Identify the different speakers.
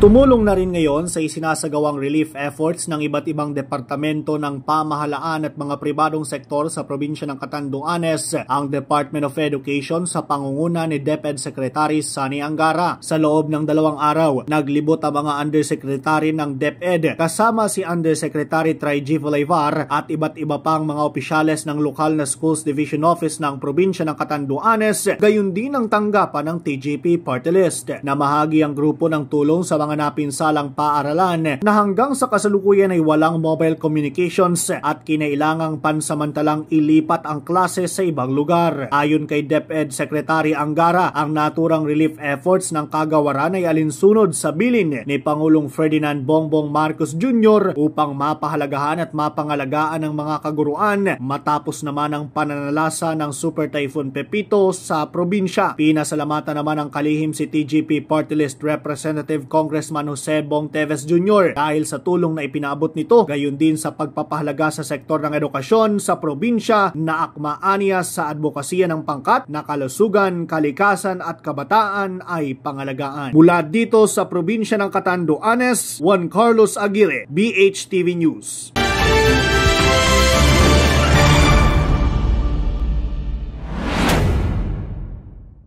Speaker 1: Tumulong na rin ngayon sa isinasagawang relief efforts ng iba't ibang departamento ng pamahalaan at mga pribadong sektor sa probinsya ng Catanduanes ang Department of Education sa pangunguna ni DepEd Secretary Sani Angara. Sa loob ng dalawang araw, naglibot ang mga undersecretary ng DepEd kasama si Undersecretary Traiji Bolivar at iba't iba pang mga opisyales ng lokal na Schools Division Office ng probinsya ng Catanduanes, gayon din ang tanggapan ng TGP Party List. na mahagi ang grupo ng tulong sa mga mga napinsalang paaralan na hanggang sa kasalukuyan ay walang mobile communications at kinailangang pansamantalang ilipat ang klase sa ibang lugar. Ayon kay DepEd Secretary Angara, ang naturang relief efforts ng kagawaran ay alinsunod sa bilin ni Pangulong Ferdinand Bongbong Marcos Jr. upang mapahalagahan at mapangalagaan ang mga kaguruan matapos naman ang pananalasa ng Super Typhoon Pepito sa probinsya. Pinasalamatan naman ang kalihim si TGP Party List Representative Congress Congressman Jose Bong Teves Jr. dahil sa tulong na ipinabot nito, gayon din sa pagpapahalaga sa sektor ng edukasyon sa probinsya na akmaaniya sa advokasya ng pangkat na kalusugan, kalikasan at kabataan ay pangalagaan. Mula dito sa probinsya ng Katanduanes, Juan Carlos Aguirre, BHTV TV News.